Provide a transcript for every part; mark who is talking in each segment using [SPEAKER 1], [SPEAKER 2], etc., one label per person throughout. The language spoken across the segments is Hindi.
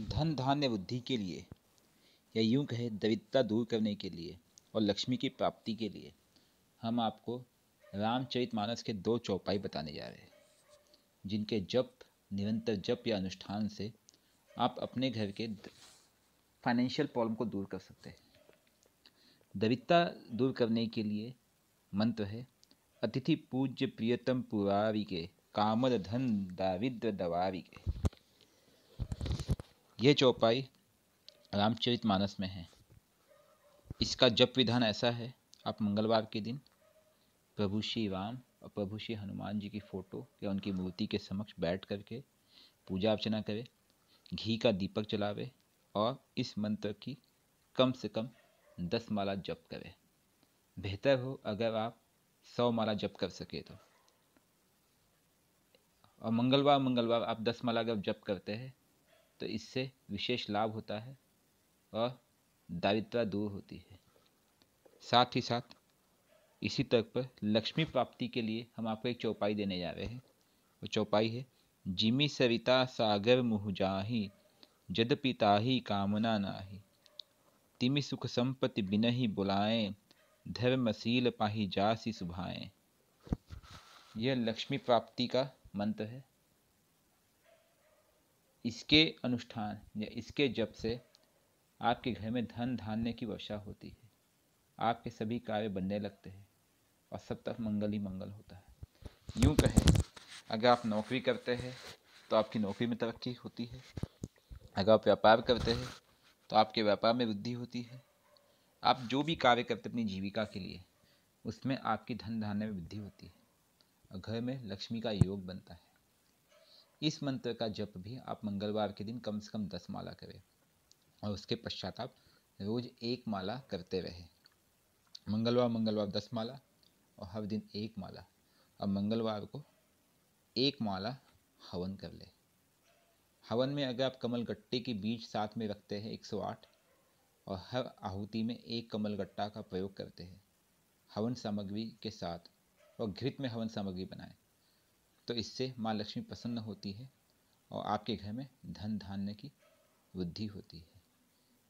[SPEAKER 1] धन धान्य बुद्धि के लिए या यूं कहे दरिद्रता दूर करने के लिए और लक्ष्मी की प्राप्ति के लिए हम आपको रामचरित मानस के दो चौपाई बताने जा रहे हैं जिनके जप निरंतर जप या अनुष्ठान से आप अपने घर के फाइनेंशियल प्रॉब्लम को दूर कर सकते हैं दरिद्रता दूर करने के लिए मंत्र है अतिथि पूज्य प्रियतम पुरारी के कामर धन दारिद्र दवारी के ये चौपाई रामचरित मानस में है इसका जप विधान ऐसा है आप मंगलवार के दिन प्रभु श्री राम और प्रभु श्री हनुमान जी की फ़ोटो या उनकी मूर्ति के समक्ष बैठ करके पूजा अर्चना करें घी का दीपक जलावे और इस मंत्र की कम से कम दस माला जप करें बेहतर हो अगर आप सौ माला जप कर सके तो और मंगलवार मंगलवार आप दस माला अगर जप करते हैं तो इससे विशेष लाभ होता है और दारिद्रता दूर होती है साथ ही साथ इसी तर्क पर लक्ष्मी प्राप्ति के लिए हम आपको एक चौपाई देने जा रहे हैं वो चौपाई है जिमी सविता सागर मुहुजाही जद पिताही कामना नाही तिमि सुख संपत्ति बिनही बुलाएं धर्मशील पाही जासी सुभाएं यह लक्ष्मी प्राप्ति का मंत्र है इसके अनुष्ठान या इसके जप से आपके घर में धन धान्य की वर्षा होती है आपके सभी कार्य बनने लगते हैं और सब तक मंगल ही मंगल होता है यूं कहें अगर आप नौकरी करते हैं तो आपकी नौकरी में तरक्की होती है अगर आप व्यापार करते हैं तो आपके व्यापार में वृद्धि होती है आप जो भी कार्य करते अपनी जीविका के लिए उसमें आपकी धन धान्य में वृद्धि होती है और घर में लक्ष्मी का योग बनता है इस मंत्र का जप भी आप मंगलवार के दिन कम से कम दस माला करें और उसके पश्चात आप रोज एक माला करते रहे मंगलवार मंगलवार दस माला और हर दिन एक माला अब मंगलवार को एक माला हवन कर ले हवन में अगर आप कमल गट्टे के बीज साथ में रखते हैं 108 और हर आहुति में एक कमल गट्टा का प्रयोग करते हैं हवन सामग्री के साथ और घृत में हवन सामग्री बनाएं तो इससे माँ लक्ष्मी प्रसन्न होती है और आपके घर में धन धान्य की वृद्धि होती है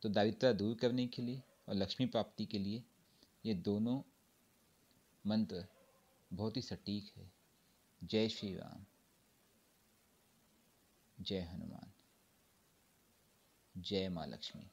[SPEAKER 1] तो दारिद्रता दूर करने के लिए और लक्ष्मी प्राप्ति के लिए ये दोनों मंत्र बहुत ही सटीक है जय श्री राम जय हनुमान जय माँ लक्ष्मी